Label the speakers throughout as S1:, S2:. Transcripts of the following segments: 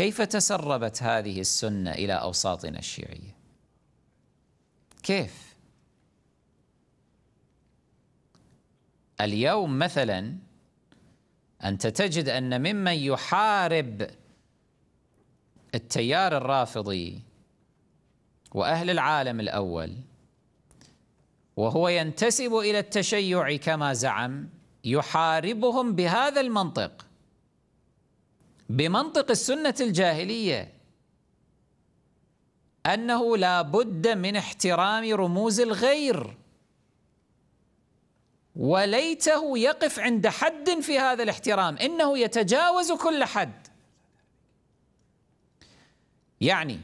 S1: كيف تسربت هذه السنه الى اوساطنا الشيعيه كيف اليوم مثلا انت تجد ان ممن يحارب التيار الرافضي واهل العالم الاول وهو ينتسب الى التشيع كما زعم يحاربهم بهذا المنطق بمنطق السنة الجاهلية أنه لا بد من احترام رموز الغير وليته يقف عند حد في هذا الاحترام إنه يتجاوز كل حد يعني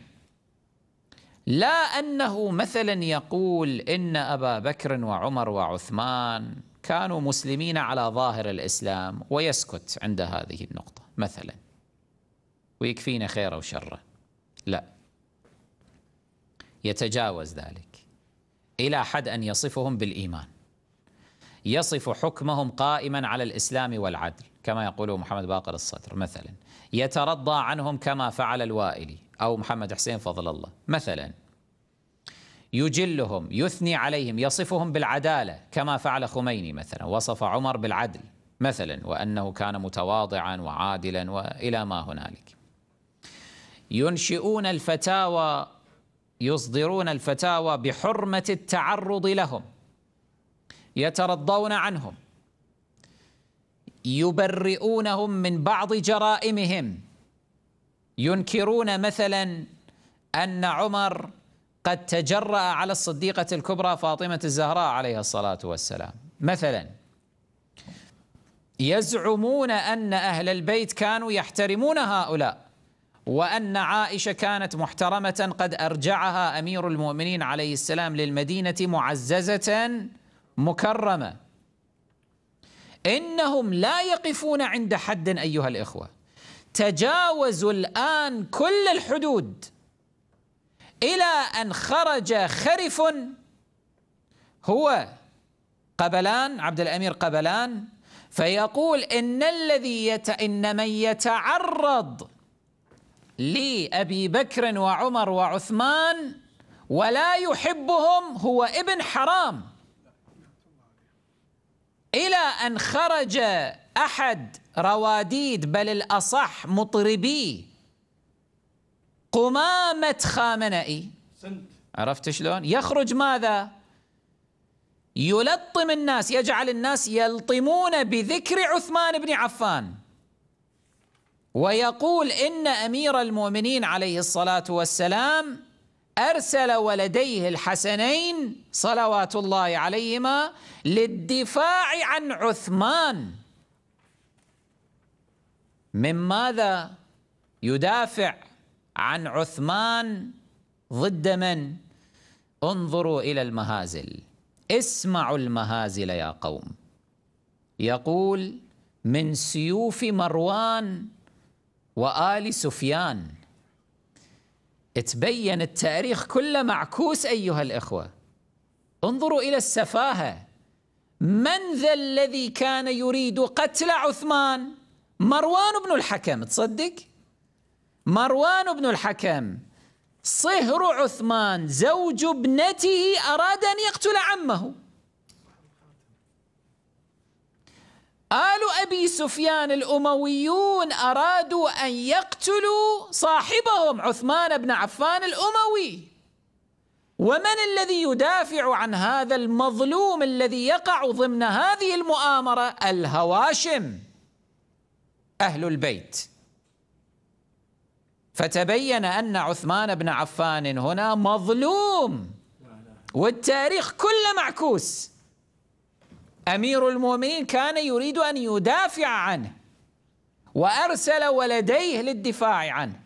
S1: لا أنه مثلا يقول إن أبا بكر وعمر وعثمان كانوا مسلمين على ظاهر الإسلام ويسكت عند هذه النقطة مثلاً ويكفينا خيره وشره لا يتجاوز ذلك إلى حد أن يصفهم بالإيمان يصف حكمهم قائما على الإسلام والعدل كما يقول محمد باقر الصدر مثلا يترضى عنهم كما فعل الوائلي أو محمد حسين فضل الله مثلا يجلهم يثني عليهم يصفهم بالعدالة كما فعل خميني مثلا وصف عمر بالعدل مثلا وأنه كان متواضعا وعادلا وإلى ما هنالك ينشئون الفتاوى يصدرون الفتاوى بحرمة التعرض لهم يترضون عنهم يبرئونهم من بعض جرائمهم ينكرون مثلا أن عمر قد تجرأ على الصديقة الكبرى فاطمة الزهراء عليها الصلاة والسلام مثلا يزعمون أن أهل البيت كانوا يحترمون هؤلاء وأن عائشة كانت محترمة قد أرجعها أمير المؤمنين عليه السلام للمدينة معززة مكرمة إنهم لا يقفون عند حد أيها الإخوة تجاوزوا الآن كل الحدود إلى أن خرج خرف هو قبلان عبد الأمير قبلان فيقول إن الذي يت... إن من يتعرض لأبي بكر وعمر وعثمان ولا يحبهم هو ابن حرام إلى أن خرج أحد رواديد بل الأصح مطربي قمامة خامنئي عرفت شلون يخرج ماذا يلطم الناس يجعل الناس يلطمون بذكر عثمان بن عفان ويقول إن أمير المؤمنين عليه الصلاة والسلام أرسل ولديه الحسنين صلوات الله عليهما للدفاع عن عثمان من ماذا يدافع عن عثمان ضد من انظروا إلى المهازل اسمعوا المهازل يا قوم يقول من سيوف مروان وآل سفيان تبين التاريخ كله معكوس أيها الإخوة انظروا إلى السفاهة من ذا الذي كان يريد قتل عثمان مروان بن الحكم تصدق مروان بن الحكم صهر عثمان زوج ابنته أراد أن يقتل عمه آل أبي سفيان الأمويون أرادوا أن يقتلوا صاحبهم عثمان بن عفان الأموي ومن الذي يدافع عن هذا المظلوم الذي يقع ضمن هذه المؤامرة الهواشم أهل البيت فتبين أن عثمان بن عفان هنا مظلوم والتاريخ كله معكوس أمير المؤمنين كان يريد أن يدافع عنه وأرسل ولديه للدفاع عنه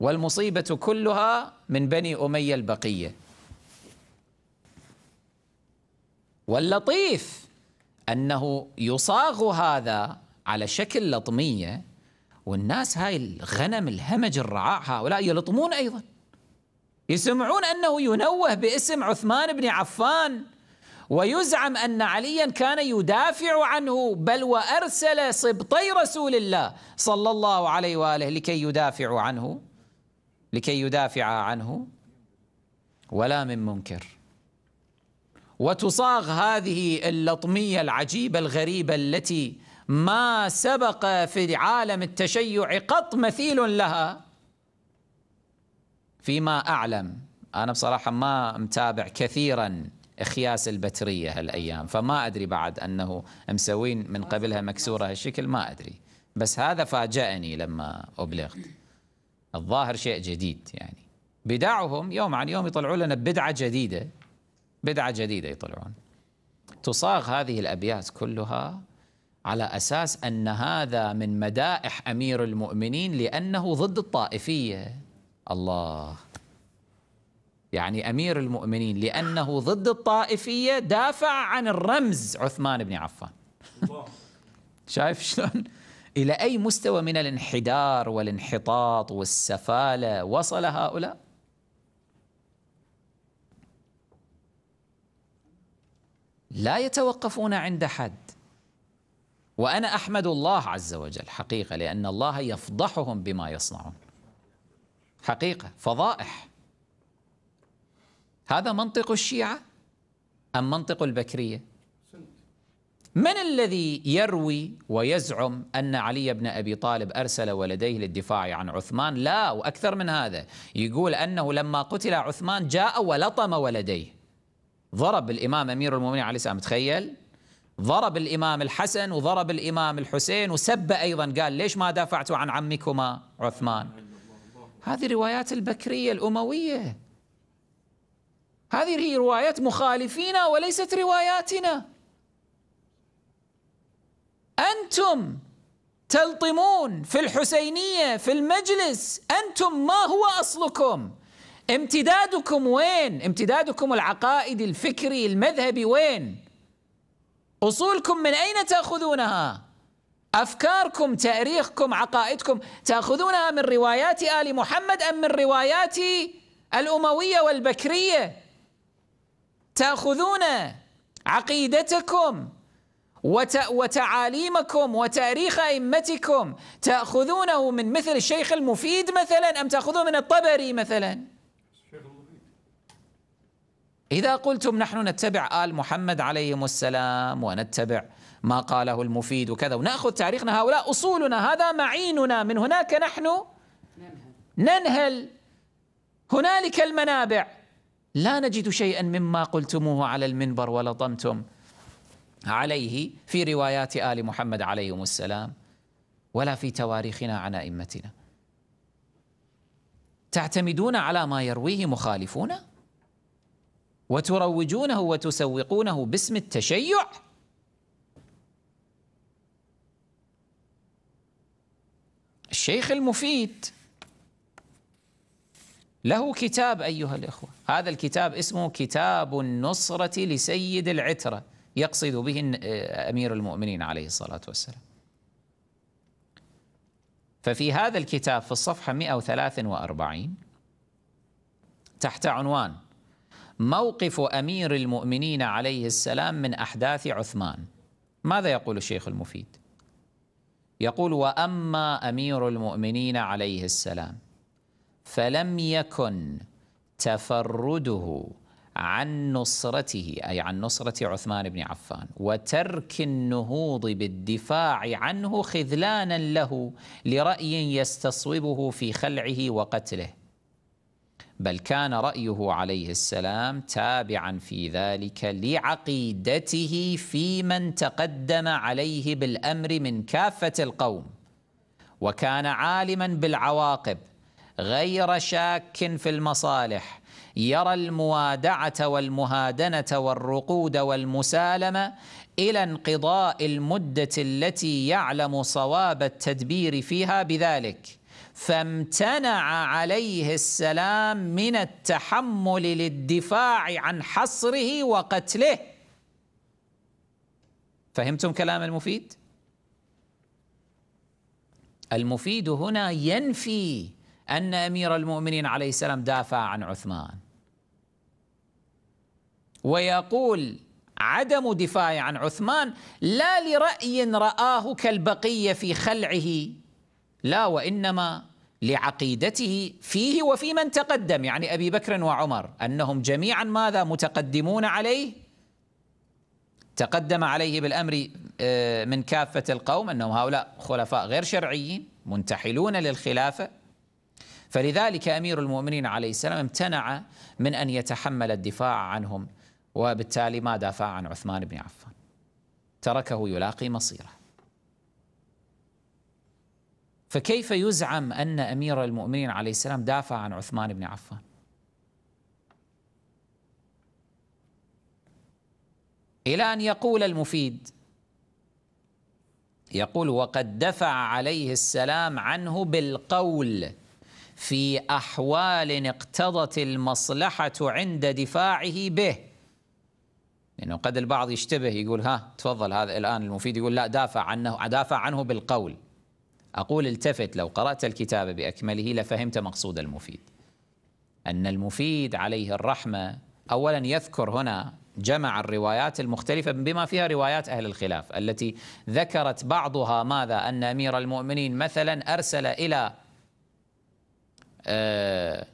S1: والمصيبة كلها من بني أمية البقية واللطيف أنه يصاغ هذا على شكل لطمية والناس هاي الغنم الهمج الرعاع هؤلاء يلطمون أيضا يسمعون أنه ينوه باسم عثمان بن عفان ويزعم أن عليا كان يدافع عنه بل وأرسل سبطي رسول الله صلى الله عليه وآله لكي يدافع عنه لكي يدافع عنه ولا من منكر وتصاغ هذه اللطمية العجيبة الغريبة التي ما سبق في عالم التشيع قط مثيل لها فيما أعلم أنا بصراحة ما متابع كثيراً إخياس البترية هالأيام فما أدري بعد أنه مسوين من قبلها مكسورة هالشكل ما أدري بس هذا فاجأني لما أبلغت الظاهر شيء جديد يعني بدعهم يوم عن يوم يطلعوا لنا بدعة جديدة بدعة جديدة يطلعون تصاغ هذه الأبيات كلها على أساس أن هذا من مدائح أمير المؤمنين لأنه ضد الطائفية الله يعني أمير المؤمنين لأنه ضد الطائفية دافع عن الرمز عثمان بن عفان شايف شلون؟ إلى أي مستوى من الانحدار والانحطاط والسفالة وصل هؤلاء؟ لا يتوقفون عند حد وأنا أحمد الله عز وجل حقيقة لأن الله يفضحهم بما يصنعون حقيقة فضائح هذا منطق الشيعة أم منطق البكرية من الذي يروي ويزعم أن علي بن أبي طالب أرسل ولديه للدفاع عن عثمان لا وأكثر من هذا يقول أنه لما قتل عثمان جاء ولطم ولديه ضرب الإمام أمير المؤمنين عليه السلام تخيل ضرب الإمام الحسن وضرب الإمام الحسين وسب أيضا قال ليش ما دافعت عن عمكما عثمان هذه روايات البكرية الأموية هذه هي رواية مخالفينا وليست رواياتنا أنتم تلطمون في الحسينية في المجلس أنتم ما هو أصلكم امتدادكم وين امتدادكم العقائد الفكري المذهبي وين أصولكم من أين تأخذونها أفكاركم تأريخكم عقائدكم تأخذونها من روايات آل محمد أم من روايات الأموية والبكرية تأخذون عقيدتكم وتعاليمكم وتاريخ أئمتكم تأخذونه من مثل الشيخ المفيد مثلا أم تأخذونه من الطبري مثلا إذا قلتم نحن نتبع آل محمد عليهم السلام ونتبع ما قاله المفيد وكذا ونأخذ تاريخنا هؤلاء أصولنا هذا معيننا من هناك نحن ننهل هنالك المنابع لا نجد شيئا مما قلتموه على المنبر ولطمتم عليه في روايات آل محمد عليهم السلام ولا في تواريخنا عن أئمتنا تعتمدون على ما يرويه مخالفونا وتروجونه وتسوقونه باسم التشيع الشيخ المفيد له كتاب أيها الإخوة هذا الكتاب اسمه كتاب النصرة لسيد العترة يقصد به آه، أمير المؤمنين عليه الصلاة والسلام ففي هذا الكتاب في الصفحة 143 تحت عنوان موقف أمير المؤمنين عليه السلام من أحداث عثمان ماذا يقول الشيخ المفيد؟ يقول وأما أمير المؤمنين عليه السلام فلم يكن تفرده عن نصرته أي عن نصرة عثمان بن عفان وترك النهوض بالدفاع عنه خذلانا له لرأي يستصوبه في خلعه وقتله بل كان رأيه عليه السلام تابعا في ذلك لعقيدته في من تقدم عليه بالأمر من كافة القوم وكان عالما بالعواقب غير شاك في المصالح يرى الموادعه والمهادنه والرقود والمسالمه الى انقضاء المده التي يعلم صواب التدبير فيها بذلك فامتنع عليه السلام من التحمل للدفاع عن حصره وقتله فهمتم كلام المفيد المفيد هنا ينفي أن أمير المؤمنين عليه السلام دافع عن عثمان ويقول عدم دفاع عن عثمان لا لرأي رآه كالبقية في خلعه لا وإنما لعقيدته فيه وفي من تقدم يعني أبي بكر وعمر أنهم جميعا ماذا متقدمون عليه تقدم عليه بالأمر آه، من كافة القوم أنهم هؤلاء خلفاء غير شرعيين منتحلون للخلافة فلذلك أمير المؤمنين عليه السلام امتنع من أن يتحمل الدفاع عنهم وبالتالي ما دافع عن عثمان بن عفان تركه يلاقي مصيره فكيف يزعم أن أمير المؤمنين عليه السلام دافع عن عثمان بن عفان إلى أن يقول المفيد يقول وقد دفع عليه السلام عنه بالقول في أحوال اقتضت المصلحة عند دفاعه به لأنه قد البعض يشتبه يقول ها تفضل هذا الآن المفيد يقول لا دافع عنه دافع عنه بالقول أقول التفت لو قرأت الكتاب بأكمله لفهمت مقصود المفيد أن المفيد عليه الرحمة أولا يذكر هنا جمع الروايات المختلفة بما فيها روايات أهل الخلاف التي ذكرت بعضها ماذا أن أمير المؤمنين مثلا أرسل إلى آه،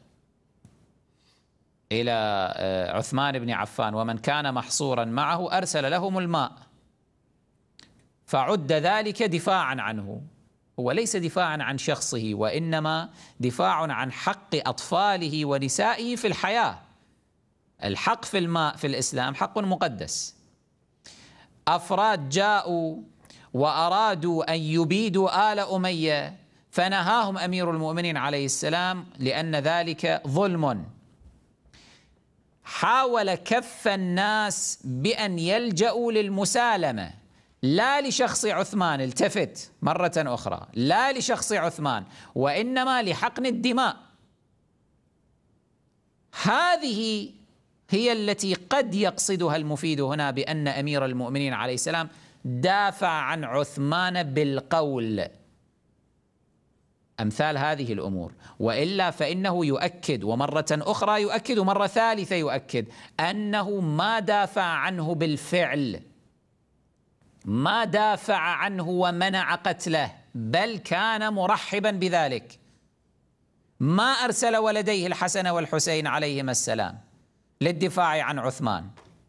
S1: إلى آه، عثمان بن عفان ومن كان محصورا معه أرسل لهم الماء فعد ذلك دفاعا عنه هو ليس دفاعا عن شخصه وإنما دفاع عن حق أطفاله ونسائه في الحياة الحق في الماء في الإسلام حق مقدس أفراد جاءوا وأرادوا أن يبيدوا آل أمية فنهاهم امير المؤمنين عليه السلام لان ذلك ظلم حاول كف الناس بان يلجاوا للمسالمه لا لشخص عثمان التفت مره اخرى لا لشخص عثمان وانما لحقن الدماء هذه هي التي قد يقصدها المفيد هنا بان امير المؤمنين عليه السلام دافع عن عثمان بالقول أمثال هذه الأمور وإلا فإنه يؤكد ومرة أخرى يؤكد ومرة ثالثة يؤكد أنه ما دافع عنه بالفعل ما دافع عنه ومنع قتله بل كان مرحبا بذلك ما أرسل ولديه الحسن والحسين عليهما السلام للدفاع عن عثمان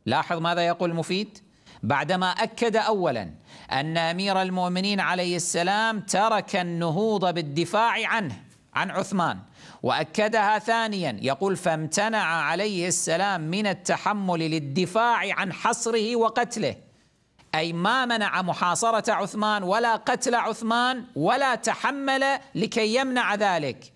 S1: لاحظ ماذا يقول مفيد بعدما أكد أولا أن أمير المؤمنين عليه السلام ترك النهوض بالدفاع عنه عن عثمان وأكدها ثانيا يقول فامتنع عليه السلام من التحمل للدفاع عن حصره وقتله أي ما منع محاصرة عثمان ولا قتل عثمان ولا تحمل لكي يمنع ذلك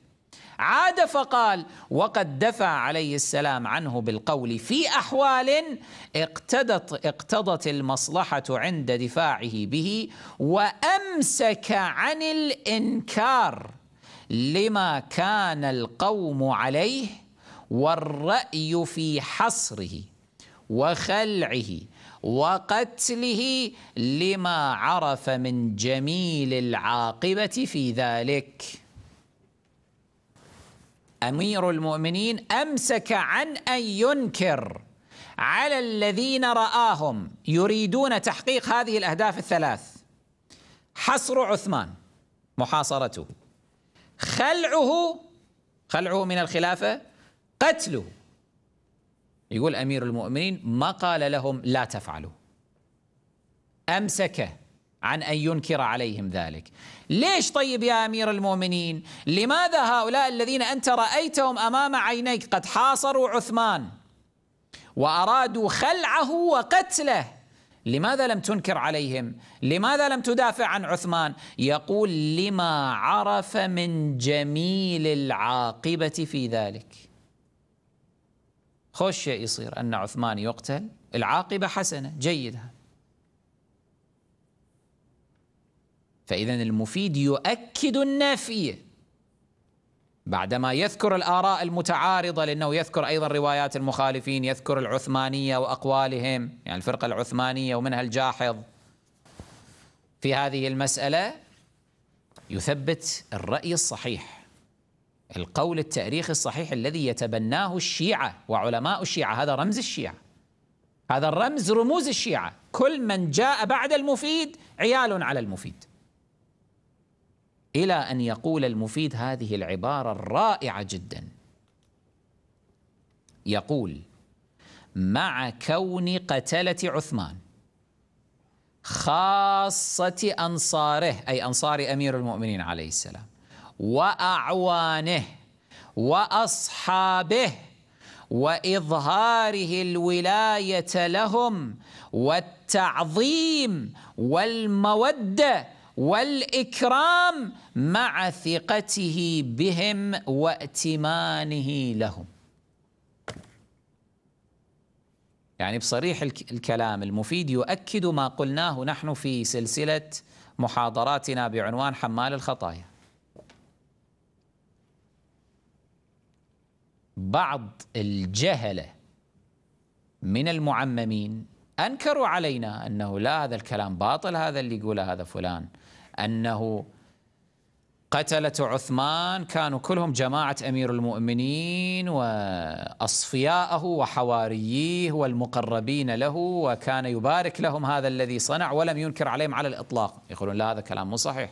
S1: عاد فقال وقد دفع عليه السلام عنه بالقول في أحوال اقتدت اقتضت المصلحة عند دفاعه به وأمسك عن الإنكار لما كان القوم عليه والرأي في حصره وخلعه وقتله لما عرف من جميل العاقبة في ذلك أمير المؤمنين أمسك عن أن ينكر على الذين رآهم يريدون تحقيق هذه الأهداف الثلاث حصر عثمان محاصرته خلعه خلعه من الخلافة قتله يقول أمير المؤمنين ما قال لهم لا تفعلوا أمسكه عن ان ينكر عليهم ذلك. ليش طيب يا امير المؤمنين؟ لماذا هؤلاء الذين انت رايتهم امام عينيك قد حاصروا عثمان وارادوا خلعه وقتله لماذا لم تنكر عليهم؟ لماذا لم تدافع عن عثمان؟ يقول لما عرف من جميل العاقبه في ذلك. خش يصير ان عثمان يقتل، العاقبه حسنه جيده. فإذا المفيد يؤكد النفي بعدما يذكر الآراء المتعارضة لأنه يذكر أيضا روايات المخالفين يذكر العثمانية وأقوالهم يعني الفرقة العثمانية ومنها الجاحظ في هذه المسألة يثبت الرأي الصحيح القول التاريخي الصحيح الذي يتبناه الشيعة وعلماء الشيعة هذا رمز الشيعة هذا الرمز رموز الشيعة كل من جاء بعد المفيد عيال على المفيد إلى أن يقول المفيد هذه العبارة الرائعة جدا يقول مع كون قتلة عثمان خاصة أنصاره أي أنصار أمير المؤمنين عليه السلام وأعوانه وأصحابه وإظهاره الولاية لهم والتعظيم والمودة والإكرام مع ثقته بهم وائتمانه لهم يعني بصريح الكلام المفيد يؤكد ما قلناه نحن في سلسلة محاضراتنا بعنوان حمال الخطايا بعض الجهلة من المعممين أنكروا علينا أنه لا هذا الكلام باطل هذا اللي يقوله هذا فلان أنه قتلة عثمان كانوا كلهم جماعة أمير المؤمنين وأصفياءه وحوارييه والمقربين له وكان يبارك لهم هذا الذي صنع ولم ينكر عليهم على الإطلاق يقولون لا هذا كلام مو صحيح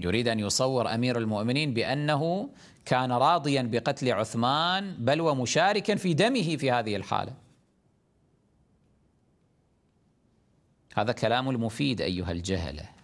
S1: يريد أن يصور أمير المؤمنين بأنه كان راضيا بقتل عثمان بل ومشاركا في دمه في هذه الحالة هذا كلام المفيد أيها الجهلة